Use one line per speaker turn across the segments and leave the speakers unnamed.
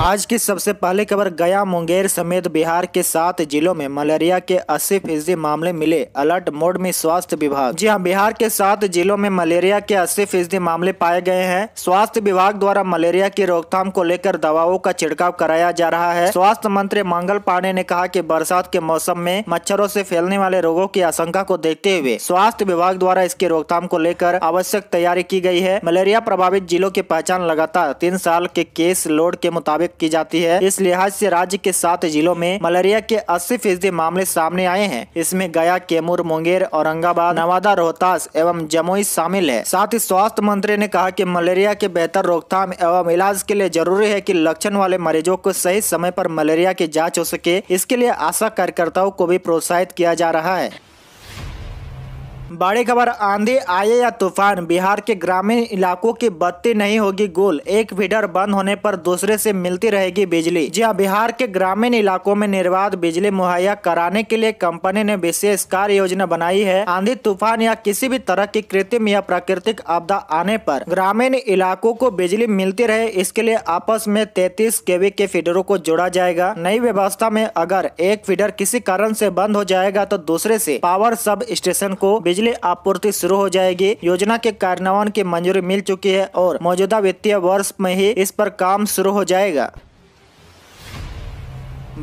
आज की सबसे पहली खबर गया मुंगेर समेत बिहार के सात जिलों में मलेरिया के 80 फीसदी मामले मिले अलर्ट मोड में स्वास्थ्य विभाग जी हाँ बिहार के सात जिलों में मलेरिया के 80 फीसदी मामले पाए गए हैं स्वास्थ्य विभाग द्वारा मलेरिया की रोकथाम को लेकर दवाओं का छिड़काव कराया जा रहा है स्वास्थ्य मंत्री मंगल पांडे ने कहा की बरसात के मौसम में मच्छरों ऐसी फैलने वाले रोगों की आशंका को देखते हुए स्वास्थ्य विभाग द्वारा इसके रोकथाम को लेकर आवश्यक तैयारी की गयी है मलेरिया प्रभावित जिलों की पहचान लगातार तीन साल के केस लोड के मुताबिक व्यक्त की जाती है इस लिहाज से राज्य के सात जिलों में मलेरिया के अस्सी फीसदी मामले सामने आए हैं इसमें गया कैमूर मुंगेर औरंगाबाद नवादा रोहतास एवं जमुई शामिल है साथ ही स्वास्थ्य मंत्री ने कहा की मलेरिया के बेहतर रोकथाम एवं इलाज के लिए जरूरी है की लक्षण वाले मरीजों को सही समय आरोप मलेरिया की जाँच हो सके इसके लिए आशा कार्यकर्ताओं को भी प्रोत्साहित किया जा रहा है बड़ी खबर आंधी आए या तूफान बिहार के ग्रामीण इलाकों की बत्ती नहीं होगी गोल एक फीडर बंद होने पर दूसरे से मिलती रहेगी बिजली जी हाँ बिहार के ग्रामीण इलाकों में निर्बाध बिजली मुहैया कराने के लिए कंपनी ने विशेष कार्य योजना बनाई है आंधी तूफान या किसी भी तरह की कृत्रिम या प्राकृतिक आपदा आने आरोप ग्रामीण इलाकों को बिजली मिलती रहे इसके लिए आपस में तैतीस केवी के फीडरों को जोड़ा जाएगा नई व्यवस्था में अगर एक फीडर किसी कारण ऐसी बंद हो जाएगा तो दूसरे ऐसी पावर सब स्टेशन को बिजली बिजली आपूर्ति शुरू हो जाएगी योजना के कार्यान्वयन की मंजूरी मिल चुकी है और मौजूदा वित्तीय वर्ष में ही इस पर काम शुरू हो जाएगा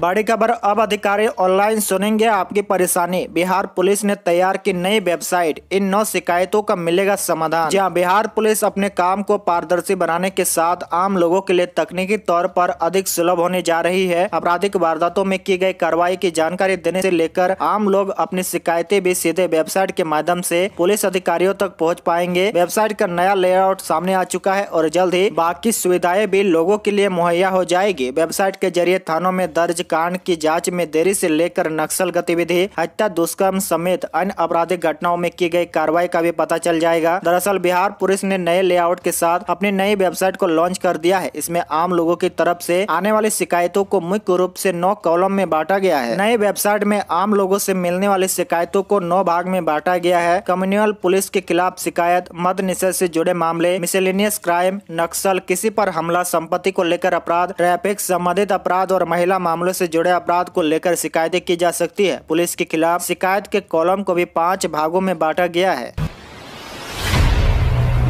बड़ी खबर अब अधिकारी ऑनलाइन सुनेंगे आपकी परेशानी बिहार पुलिस ने तैयार की नई वेबसाइट इन नौ शिकायतों का मिलेगा समाधान जहां बिहार पुलिस अपने काम को पारदर्शी बनाने के साथ आम लोगों के लिए तकनीकी तौर पर अधिक सुलभ होने जा रही है आपराधिक वारदातों में की गई कार्रवाई की जानकारी देने से लेकर आम लोग अपनी शिकायतें भी सीधे वेबसाइट के माध्यम से पुलिस अधिकारियों तक पहुँच पाएंगे वेबसाइट का नया लेआउट सामने आ चुका है और जल्द ही बाकी सुविधाएं भी लोगों के लिए मुहैया हो जाएगी वेबसाइट के जरिए थानों में दर्ज कांड की जांच में देरी से लेकर नक्सल गतिविधि हत्या दुष्कर्म समेत अन्य आपराधिक घटनाओं में की गई कार्रवाई का भी पता चल जाएगा दरअसल बिहार पुलिस ने नए लेआउट के साथ अपनी नई वेबसाइट को लॉन्च कर दिया है इसमें आम लोगों की तरफ से आने वाली शिकायतों को मुख्य रूप से नौ कॉलम में बांटा गया है नए वेबसाइट में आम लोगों से मिलने वाली शिकायतों को नौ भाग में बांटा गया है कम्युनल पुलिस के खिलाफ शिकायत मद निषेध से जुड़े मामले मिसेलिनियस क्राइम नक्सल किसी पर हमला संपत्ति को लेकर अपराध ट्रैफिक संबंधित अपराध और महिला मामलों मामलों से जुड़े अपराध को लेकर शिकायतें की जा सकती है पुलिस के खिलाफ शिकायत के कॉलम को भी पाँच भागों में बांटा गया है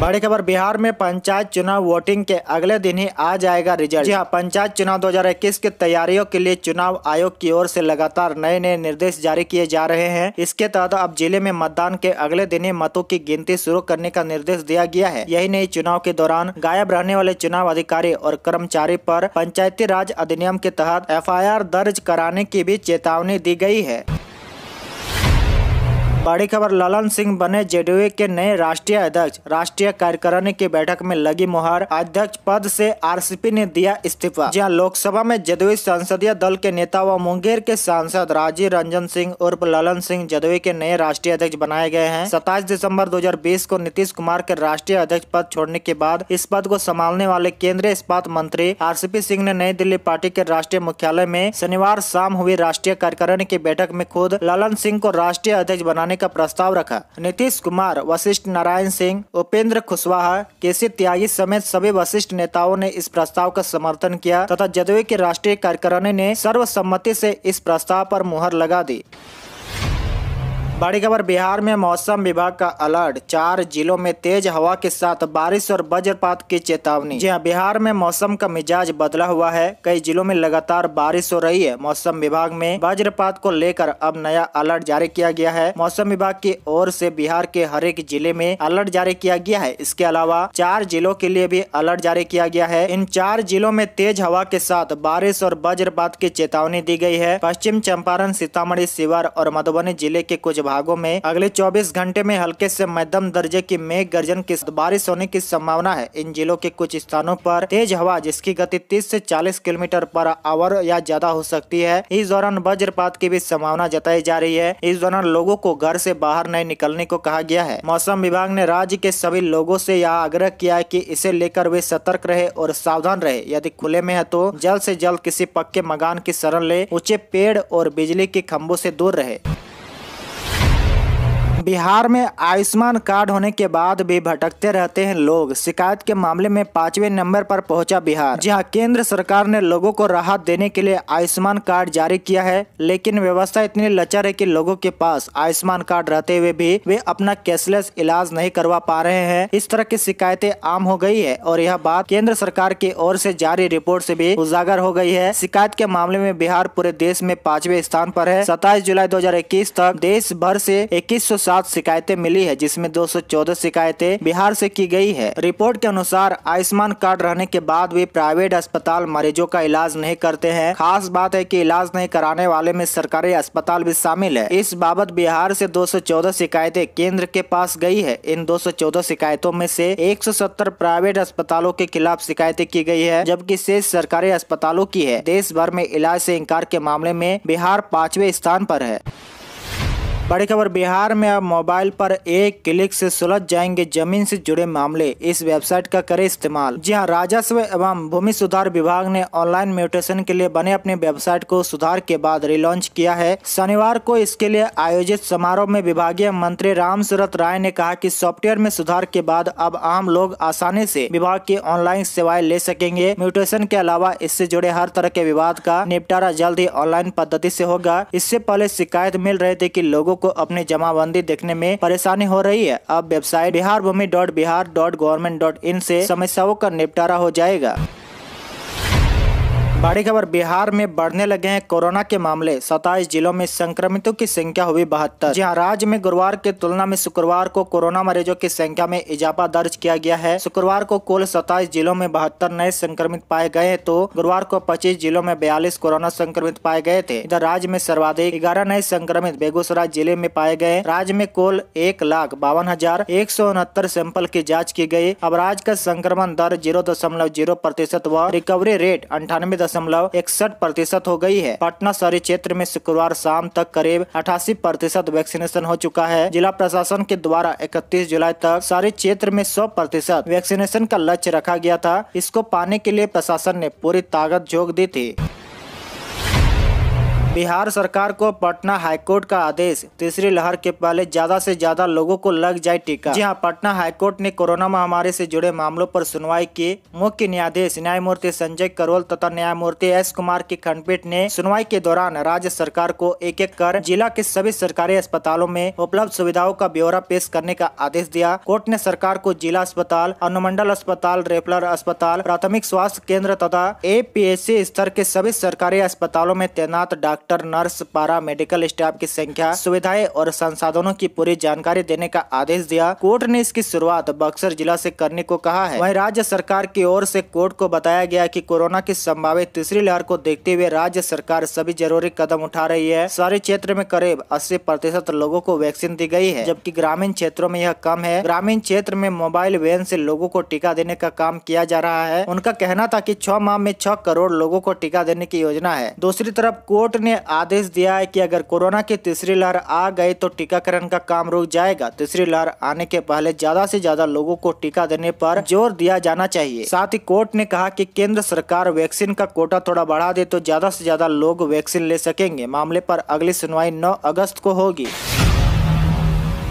बड़ी खबर बिहार में पंचायत चुनाव वोटिंग के अगले दिन ही आ जाएगा रिजल्ट जी हाँ पंचायत चुनाव 2021 की तैयारियों के लिए चुनाव आयोग की ओर से लगातार नए नए निर्देश जारी किए जा रहे हैं इसके तहत अब जिले में मतदान के अगले दिन ही मतों की गिनती शुरू करने का निर्देश दिया गया है यही नहीं चुनाव के दौरान गायब रहने वाले चुनाव अधिकारी और कर्मचारी आरोप पंचायती राज अधिनियम के तहत एफ दर्ज कराने की भी चेतावनी दी गयी है बड़ी खबर ललन सिंह बने जेडीयू के नए राष्ट्रीय अध्यक्ष राष्ट्रीय कार्यकारिणी की बैठक में लगी मुहर अध्यक्ष पद से आरसीपी ने दिया इस्तीफा जहां लोकसभा में जदयू संसदीय दल के नेता व मुंगेर के सांसद राजीव रंजन सिंह उर्फ ललन सिंह जदयू के नए राष्ट्रीय अध्यक्ष बनाए गए हैं सताईस दिसम्बर दो को नीतीश कुमार के राष्ट्रीय अध्यक्ष पद छोड़ने के बाद इस पद को संभालने वाले केंद्रीय इस्पात मंत्री आर सिंह ने नई दिल्ली पार्टी के राष्ट्रीय मुख्यालय में शनिवार शाम हुई राष्ट्रीय कार्यकारिणी की बैठक में खुद ललन सिंह को राष्ट्रीय अध्यक्ष बनाने का प्रस्ताव रखा नीतीश कुमार वशिष्ठ नारायण सिंह उपेंद्र कुशवाहा केसी त्यागी समेत सभी वशिष्ठ नेताओं ने इस प्रस्ताव का समर्थन किया तथा जदयू के राष्ट्रीय कार्यकारिणी ने सर्वसम्मति से इस प्रस्ताव पर मुहर लगा दी बड़ी खबर बिहार में मौसम विभाग का अलर्ट चार जिलों में तेज हवा के साथ बारिश और वज्रपात की चेतावनी जी हाँ बिहार में मौसम का मिजाज बदला हुआ है कई जिलों में लगातार बारिश हो रही है मौसम विभाग में वज्रपात को लेकर अब नया अलर्ट जारी किया गया है मौसम विभाग की ओर से बिहार के हर एक जिले में अलर्ट जारी किया गया है इसके अलावा चार जिलों के लिए भी अलर्ट जारी किया गया है इन चार जिलों में तेज हवा के साथ बारिश और वज्रपात की चेतावनी दी गयी है पश्चिम चंपारण सीतामढ़ी शिवर और मधुबनी जिले के कुछ भागों में अगले 24 घंटे में हल्के से मध्यम दर्जे की मेघ गर्जन की बारिश होने की संभावना है इन जिलों के कुछ स्थानों पर तेज हवा जिसकी गति 30 से 40 किलोमीटर पर आवर या ज्यादा हो सकती है इस दौरान वज्रपात की भी संभावना जताई जा रही है इस दौरान लोगो को घर ऐसी बाहर नहीं निकलने को कहा गया है मौसम विभाग ने राज्य के सभी लोगो ऐसी यह आग्रह किया है इसे लेकर वे सतर्क रहे और सावधान रहे यदि खुले में है तो जल्द ऐसी जल्द किसी पक्के मकान की शरण ले ऊंचे पेड़ और बिजली के खम्भों से दूर रहे बिहार में आयुष्मान कार्ड होने के बाद भी भटकते रहते हैं लोग शिकायत के मामले में पांचवें नंबर पर पहुंचा बिहार जहां केंद्र सरकार ने लोगों को राहत देने के लिए आयुष्मान कार्ड जारी किया है लेकिन व्यवस्था इतनी लचर है कि लोगों के पास आयुष्मान कार्ड रहते हुए भी वे अपना कैशलेस इलाज नहीं करवा पा रहे हैं इस तरह की शिकायतें आम हो गई है और यह बात केंद्र सरकार की ओर से जारी रिपोर्ट से भी उजागर हो गई है शिकायत के मामले में बिहार पूरे देश में पांचवे स्थान पर है सत्ताईस जुलाई दो तक देश भर ऐसी इक्कीस सात शिकायतें मिली है जिसमें 214 शिकायतें बिहार से की गई है रिपोर्ट के अनुसार आयुष्मान कार्ड रहने के बाद भी प्राइवेट अस्पताल मरीजों का इलाज नहीं करते हैं खास बात है की इलाज नहीं कराने वाले में सरकारी अस्पताल भी शामिल है इस बाबत बिहार से 214 शिकायतें केंद्र के पास गई है इन 214 शिकायतों में से 170 प्राइवेट अस्पतालों के खिलाफ शिकायतें की गई है जबकि शेष सरकारी अस्पतालों की है देश भर में इलाज से इंकार के मामले में बिहार पांचवे स्थान पर है बड़ी खबर बिहार में अब मोबाइल पर एक क्लिक से सुलझ जाएंगे जमीन से जुड़े मामले इस वेबसाइट का करें इस्तेमाल जी हाँ राजस्व एवं भूमि सुधार विभाग ने ऑनलाइन म्यूटेशन के लिए बने अपने वेबसाइट को सुधार के बाद रिलॉन्च किया है शनिवार को इसके लिए आयोजित समारोह में विभागीय मंत्री राम राय ने कहा की सॉफ्टवेयर में सुधार के बाद अब आम लोग आसानी ऐसी विभाग की ऑनलाइन सेवाएं ले सकेंगे म्यूटेशन के अलावा इससे जुड़े हर तरह के विवाद का निपटारा जल्द ही ऑनलाइन पद्धति ऐसी होगा इससे पहले शिकायत मिल रहे थे की लोगो को अपनी जमाबंदी देखने में परेशानी हो रही है अब website Bihar Bhumi dot Bihar dot government dot in ऐसी समस्याओं का निपटारा हो जाएगा बड़ी खबर बिहार में बढ़ने लगे हैं कोरोना के मामले 27 जिलों में संक्रमितों की संख्या हुई बहत्तर जहां राज्य में गुरुवार की तुलना में शुक्रवार को कोरोना मरीजों की संख्या में इजाफा दर्ज किया गया है शुक्रवार को कुल 27 जिलों में बहत्तर नए संक्रमित पाए गए तो गुरुवार को 25 जिलों में बयालीस कोरोना संक्रमित पाए गए थे इधर राज्य में सर्वाधिक ग्यारह नए संक्रमित बेगूसराय जिले में पाए गए राज्य में कुल एक लाख बावन हजार एक सौ उनहत्तर सैंपल की जाँच की गयी अब राज्य का संक्रमण दर जीरो दशमलव जीरो प्रतिशत व रिकवरी रेट अंठानवे दशमलव इकसठ प्रतिशत हो गई है पटना शहरी क्षेत्र में शुक्रवार शाम तक करीब अठासी प्रतिशत वैक्सीनेशन हो चुका है जिला प्रशासन के द्वारा इकतीस जुलाई तक शहरी क्षेत्र में सौ प्रतिशत वैक्सीनेशन का लक्ष्य रखा गया था इसको पाने के लिए प्रशासन ने पूरी ताकत झोंक दी थी बिहार सरकार को पटना हाईकोर्ट का आदेश तीसरी लहर के पहले ज्यादा से ज्यादा लोगों को लग जाए टीका जी हाँ पटना हाईकोर्ट ने कोरोना महामारी से जुड़े मामलों पर सुनवाई की मुख्य न्यायाधीश न्यायमूर्ति संजय करोल तथा न्यायमूर्ति एस कुमार की खंडपीठ ने सुनवाई के दौरान राज्य सरकार को एक एक कर जिला के सभी सरकारी अस्पतालों में उपलब्ध सुविधाओं का ब्यौरा पेश करने का आदेश दिया कोर्ट ने सरकार को जिला अस्पताल अनुमंडल अस्पताल रेपलर अस्पताल प्राथमिक स्वास्थ्य केंद्र तथा ए स्तर के सभी सरकारी अस्पतालों में तैनात doctor doctor nurse para medical staff की संख्या सुविधाएं और संसाधनों की पूरी जानकारी देने का आदेश दिया कोर्ट ने इसकी शुरुआत बक्सर जिला से करने को कहा है वहीं राज्य सरकार की ओर से कोर्ट को बताया गया कि कोरोना की संभावित तीसरी लहर को देखते हुए राज्य सरकार सभी जरूरी कदम उठा रही है शहरी क्षेत्र में करीब अस्सी प्रतिशत लोगों को वैक्सीन दी गयी है जबकि ग्रामीण क्षेत्रों में यह कम है ग्रामीण क्षेत्र में मोबाइल वैन ऐसी लोगो को टीका देने का काम किया जा रहा है उनका कहना था की छह माह में छह करोड़ लोगों को टीका देने की योजना है दूसरी तरफ कोर्ट ने ने आदेश दिया है कि अगर कोरोना की तीसरी लहर आ गई तो टीकाकरण का काम रुक जाएगा तीसरी लहर आने के पहले ज्यादा से ज्यादा लोगों को टीका देने पर जोर दिया जाना चाहिए साथ ही कोर्ट ने कहा कि केंद्र सरकार वैक्सीन का कोटा थोड़ा बढ़ा दे तो ज्यादा से ज्यादा लोग वैक्सीन ले सकेंगे मामले पर अगली सुनवाई नौ अगस्त को होगी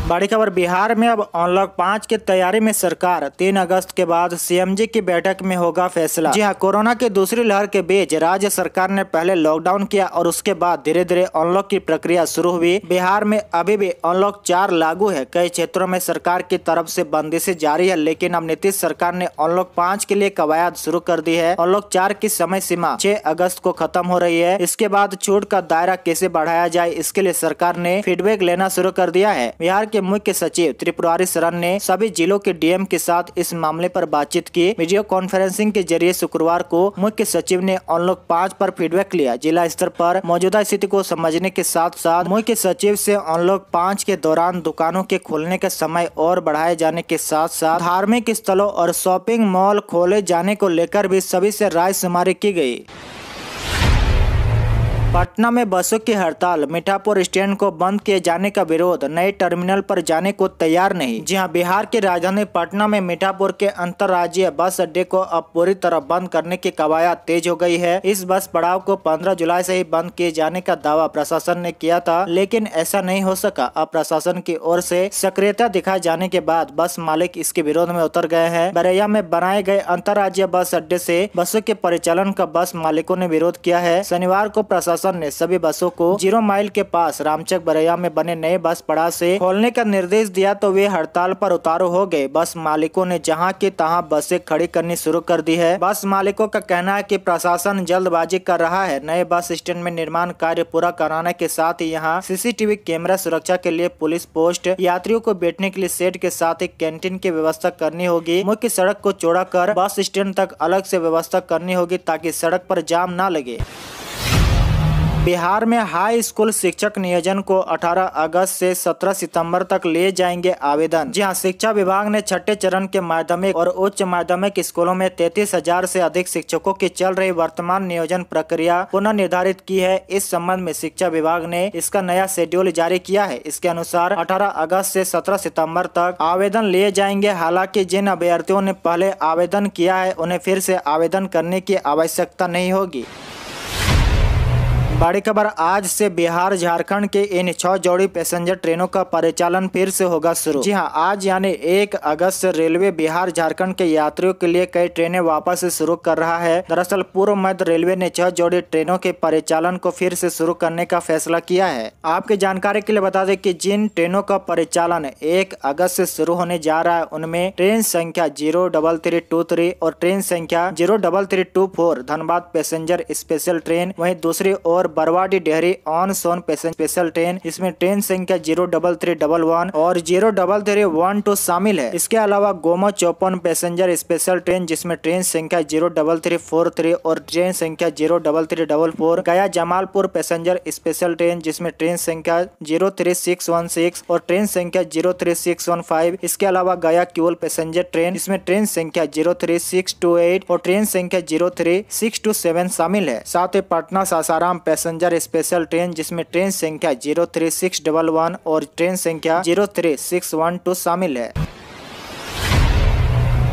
बड़ी खबर बिहार में अब अनलॉक पाँच की तैयारी में सरकार तीन अगस्त के बाद सीएमजी की बैठक में होगा फैसला जी हाँ कोरोना के दूसरी लहर के बीच राज्य सरकार ने पहले लॉकडाउन किया और उसके बाद धीरे धीरे अनलॉक की प्रक्रिया शुरू हुई बिहार में अभी भी अनलॉक चार लागू है कई क्षेत्रों में सरकार की तरफ ऐसी बंदिशे जारी है लेकिन अब नीतीश सरकार ने अनलॉक पाँच के लिए कवायद शुरू कर दी है अनलॉक चार की समय सीमा छह अगस्त को खत्म हो रही है इसके बाद छूट का दायरा कैसे बढ़ाया जाए इसके लिए सरकार ने फीडबैक लेना शुरू कर दिया है बिहार के के मुख्य सचिव त्रिपुरारी शरण ने सभी जिलों के डीएम के साथ इस मामले पर बातचीत की वीडियो कॉन्फ्रेंसिंग के जरिए शुक्रवार को मुख्य सचिव ने अनलॉक पाँच पर फीडबैक लिया जिला स्तर पर मौजूदा स्थिति को समझने के साथ साथ मुख्य सचिव से अनलॉक पाँच के दौरान दुकानों के खोलने का समय और बढ़ाए जाने के साथ साथ धार्मिक स्थलों और शॉपिंग मॉल खोले जाने को लेकर भी सभी ऐसी राय शुमारी की गयी पटना में बसों की हड़ताल मीठापुर स्टैंड को बंद किए जाने का विरोध नए टर्मिनल पर जाने को तैयार नहीं जहां बिहार की राजधानी पटना में मिठापुर के अंतर्राज्यीय बस अड्डे को अब पूरी तरह बंद करने की कवायद तेज हो गई है इस बस पड़ाव को 15 जुलाई से ही बंद किए जाने का दावा प्रशासन ने किया था लेकिन ऐसा नहीं हो सका अब प्रशासन की ओर ऐसी सक्रियता दिखाए जाने के बाद बस मालिक इसके विरोध में उतर गए हैं बरैया में बनाए गए अंतर्राज्यीय बस अड्डे ऐसी बसों के परिचालन का बस मालिकों ने विरोध किया है शनिवार को प्रशासन प्रशासन ने सभी बसों को जीरो माइल के पास रामचक बरैया में बने नए बस पड़ा से खोलने का निर्देश दिया तो वे हड़ताल पर उतारू हो गए बस मालिकों ने जहाँ की तहाँ बसें खड़ी करनी शुरू कर दी है बस मालिकों का कहना है की प्रशासन जल्दबाजी कर रहा है नए बस स्टैंड में निर्माण कार्य पूरा कराने के साथ ही यहाँ सीसीटीवी कैमरा सुरक्षा के लिए पुलिस पोस्ट यात्रियों को बैठने के लिए सेट के साथ एक कैंटीन की व्यवस्था करनी होगी मुख्य सड़क को चौड़ा कर बस स्टैंड तक अलग से व्यवस्था करनी होगी ताकि सड़क पर जाम न लगे बिहार में हाई स्कूल शिक्षक नियोजन को 18 अगस्त से 17 सितंबर तक लिए जाएंगे आवेदन जी हाँ शिक्षा विभाग ने छठे चरण के माध्यमिक और उच्च माध्यमिक स्कूलों में तैतीस हजार ऐसी अधिक शिक्षकों की चल रही वर्तमान नियोजन प्रक्रिया पुनः निर्धारित की है इस संबंध में शिक्षा विभाग ने इसका नया शेड्यूल जारी किया है इसके अनुसार अठारह अगस्त ऐसी सत्रह सितम्बर तक आवेदन लिए जाएंगे हालाँकि जिन अभ्यर्थियों ने पहले आवेदन किया है उन्हें फिर से आवेदन करने की आवश्यकता नहीं होगी बड़ी खबर आज से बिहार झारखंड के इन छह जोड़ी पैसेंजर ट्रेनों का परिचालन फिर से होगा शुरू जी हां आज यानी एक अगस्त से रेलवे बिहार झारखंड के यात्रियों के लिए कई ट्रेनें वापस शुरू कर रहा है दरअसल पूर्व मध्य रेलवे ने छह जोड़ी ट्रेनों के परिचालन को फिर से शुरू करने का फैसला किया है आपकी जानकारी के लिए बता दें की जिन ट्रेनों का परिचालन एक अगस्त ऐसी शुरू होने जा रहा है उनमें ट्रेन संख्या zero double three two three और ट्रेन संख्या zero double three two four Dhanbad passenger special train वही दूसरी और और Barwadih Dehri on Sone passenger special train इसमें ट्रेन संख्या zero double three double one और zero double three one two शामिल है इसके अलावा Gomoh Chopan passenger special train जिसमें ट्रेन संख्या zero double three four three और ट्रेन संख्या zero double three double four Gaya Jamalpur passenger special train जिसमें ट्रेन संख्या zero three six one six और ट्रेन संख्या zero three six one five इसके अलावा गया क्यूल पैसेंजर ट्रेन इसमें ट्रेन संख्या zero three six two eight और ट्रेन संख्या zero three six two seven शामिल है साथ ही Patna Sasaram passenger special train जिसमें ट्रेन संख्या zero three six double one और ट्रेन संख्या zero three six one two शामिल है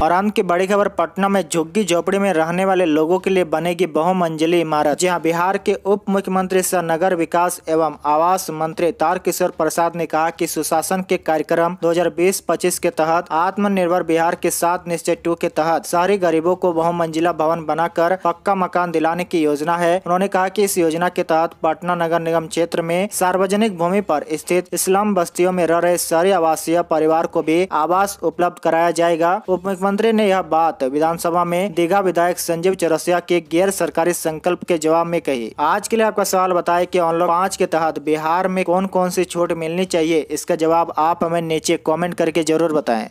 और अंत की बड़ी खबर पटना में झुग्गी झोपड़ी में रहने वाले लोगों के लिए बनेगी बहुमंजिली इमारत जहां बिहार के उप मुख्यमंत्री सह नगर विकास एवं आवास मंत्री तारकिशोर प्रसाद ने कहा कि सुशासन के कार्यक्रम 2020-25 के तहत आत्मनिर्भर बिहार के साथ निश्चय टू के तहत शहरी गरीबों को बहुमंजिला भवन बनाकर पक्का मकान दिलाने की योजना है उन्होंने कहा की इस योजना के तहत पटना नगर निगम क्षेत्र में सार्वजनिक भूमि आरोप स्थित इस्लाम बस्तियों में रह रहे शहरी आवासीय परिवार को भी आवास उपलब्ध कराया जाएगा उप मुख्यमंत्री ने यह बात विधानसभा में दीघा विधायक संजीव चौरसिया के गैर सरकारी संकल्प के जवाब में कही आज के लिए आपका सवाल बताए की ऑनलाइन पाँच के तहत बिहार में कौन कौन सी छूट मिलनी चाहिए इसका जवाब आप हमें नीचे कॉमेंट करके जरूर बताए